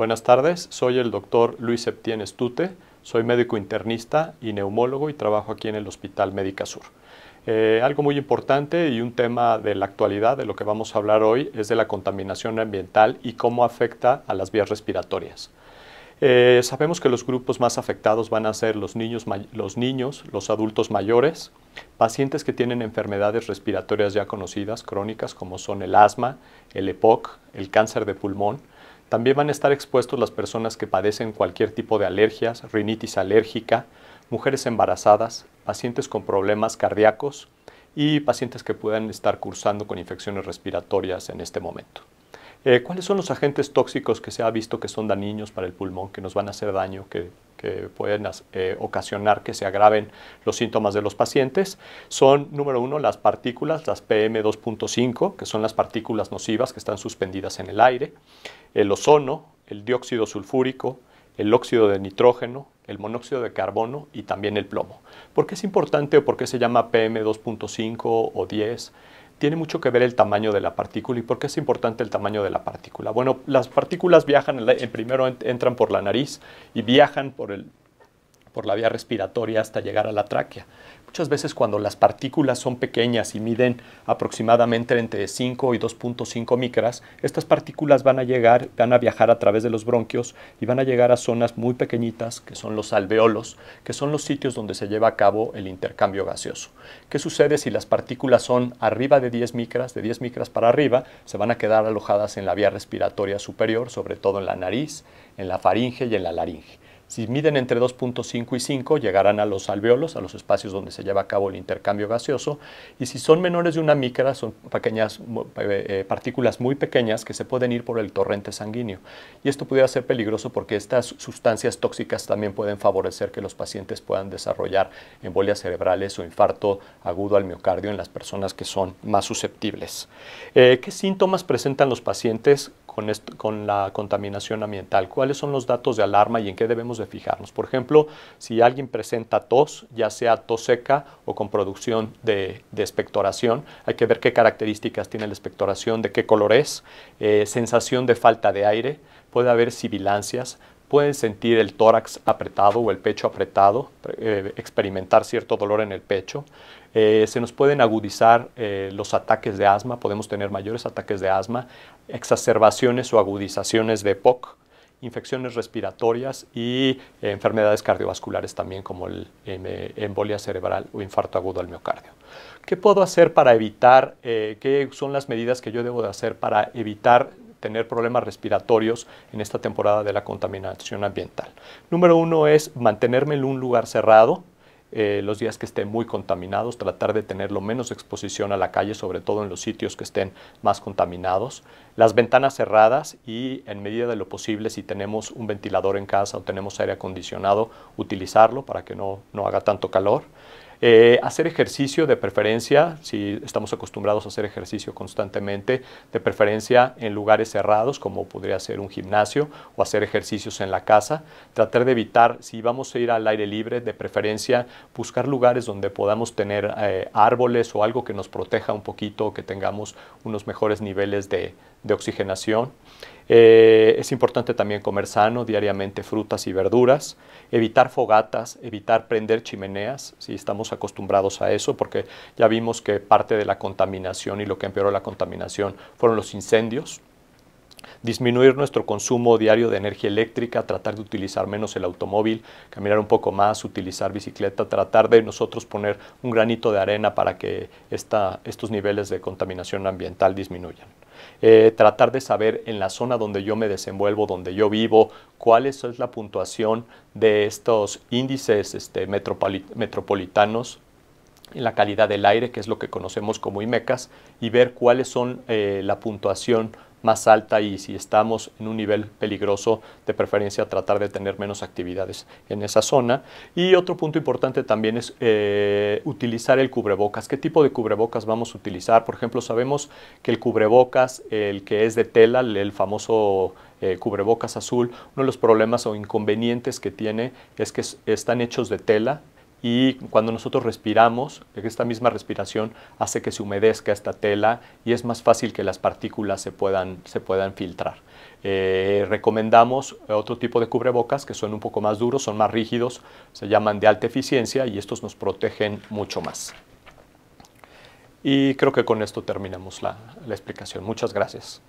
Buenas tardes, soy el doctor Luis Septién Estute, soy médico internista y neumólogo y trabajo aquí en el Hospital Médica Sur. Eh, algo muy importante y un tema de la actualidad de lo que vamos a hablar hoy es de la contaminación ambiental y cómo afecta a las vías respiratorias. Eh, sabemos que los grupos más afectados van a ser los niños, los niños, los adultos mayores, pacientes que tienen enfermedades respiratorias ya conocidas, crónicas, como son el asma, el EPOC, el cáncer de pulmón, también van a estar expuestos las personas que padecen cualquier tipo de alergias, rinitis alérgica, mujeres embarazadas, pacientes con problemas cardíacos y pacientes que puedan estar cursando con infecciones respiratorias en este momento. Eh, ¿Cuáles son los agentes tóxicos que se ha visto que son dañinos para el pulmón, que nos van a hacer daño, que, pueden eh, ocasionar que se agraven los síntomas de los pacientes? Son, número uno, las partículas, las PM2.5, que son las partículas nocivas que están suspendidas en el aire, el ozono, el dióxido sulfúrico, el óxido de nitrógeno, el monóxido de carbono y también el plomo. ¿Por qué es importante o por qué se llama PM2.5 o 10? tiene mucho que ver el tamaño de la partícula. ¿Y por qué es importante el tamaño de la partícula? Bueno, las partículas viajan, primero entran por la nariz y viajan por el, por la vía respiratoria hasta llegar a la tráquea. Muchas veces cuando las partículas son pequeñas y miden aproximadamente entre 5 y 2.5 micras, estas partículas van a llegar, van a viajar a través de los bronquios y van a llegar a zonas muy pequeñitas que son los alveolos, que son los sitios donde se lleva a cabo el intercambio gaseoso. ¿Qué sucede si las partículas son arriba de 10 micras, de 10 micras para arriba, se van a quedar alojadas en la vía respiratoria superior, sobre todo en la nariz, en la faringe y en la laringe si miden entre 2.5 y 5, llegarán a los alveolos, a los espacios donde se lleva a cabo el intercambio gaseoso, y si son menores de una micra, son pequeñas eh, eh, partículas muy pequeñas que se pueden ir por el torrente sanguíneo. Y esto pudiera ser peligroso porque estas sustancias tóxicas también pueden favorecer que los pacientes puedan desarrollar embolias cerebrales o infarto agudo al miocardio en las personas que son más susceptibles. Eh, ¿Qué síntomas presentan los pacientes con, con la contaminación ambiental? ¿Cuáles son los datos de alarma y en qué debemos de fijarnos. Por ejemplo, si alguien presenta tos, ya sea tos seca o con producción de, de expectoración, hay que ver qué características tiene la expectoración, de qué color es, eh, sensación de falta de aire, puede haber sibilancias, pueden sentir el tórax apretado o el pecho apretado, eh, experimentar cierto dolor en el pecho. Eh, se nos pueden agudizar los ataques de asma, podemos tener mayores ataques de asma, exacerbaciones o agudizaciones de POC infecciones respiratorias y eh, enfermedades cardiovasculares también como el, em, eh, embolia cerebral o infarto agudo al miocardio. ¿Qué puedo hacer para evitar, eh, qué son las medidas que yo debo de hacer para evitar tener problemas respiratorios en esta temporada de la contaminación ambiental? Número uno es mantenerme en un lugar cerrado, eh, los días que estén muy contaminados, tratar de tener lo menos exposición a la calle, sobre todo en los sitios que estén más contaminados. Las ventanas cerradas y en medida de lo posible, si tenemos un ventilador en casa o tenemos aire acondicionado, utilizarlo para que no, no haga tanto calor. Eh, hacer ejercicio de preferencia, si estamos acostumbrados a hacer ejercicio constantemente, de preferencia en lugares cerrados, como podría ser un gimnasio, o hacer ejercicios en la casa. Tratar de evitar, si vamos a ir al aire libre, de preferencia buscar lugares donde podamos tener eh, árboles o algo que nos proteja un poquito, que tengamos unos mejores niveles de, oxigenación. Eh, es importante también comer sano diariamente frutas y verduras, evitar fogatas, evitar prender chimeneas. Si estamos acostumbrados a eso porque ya vimos que parte de la contaminación y lo que empeoró la contaminación fueron los incendios, disminuir nuestro consumo diario de energía eléctrica, tratar de utilizar menos el automóvil, caminar un poco más, utilizar bicicleta, tratar de nosotros poner un granito de arena para que estos niveles de contaminación ambiental disminuyan. Eh, tratar de saber en la zona donde yo me desenvuelvo, donde yo vivo, cuál es, la puntuación de estos índices este, metropolitanos en la calidad del aire, que es lo que conocemos como IMECAS, y ver cuáles son eh, la puntuación más alta y si estamos en un nivel peligroso, de preferencia tratar de tener menos actividades en esa zona. Y otro punto importante también es eh, utilizar el cubrebocas. ¿Qué tipo de cubrebocas vamos a utilizar? Por ejemplo, sabemos que el cubrebocas, el que es de tela, el famoso eh, cubrebocas azul, uno de los problemas o inconvenientes que tiene es que están hechos de tela y cuando nosotros respiramos, esta misma respiración hace que se humedezca esta tela y es más fácil que las partículas se puedan, filtrar. Eh, recomendamos otro tipo de cubrebocas que son un poco más duros, son más rígidos, se llaman de alta eficiencia y estos nos protegen mucho más. Y creo que con esto terminamos la explicación. Muchas gracias.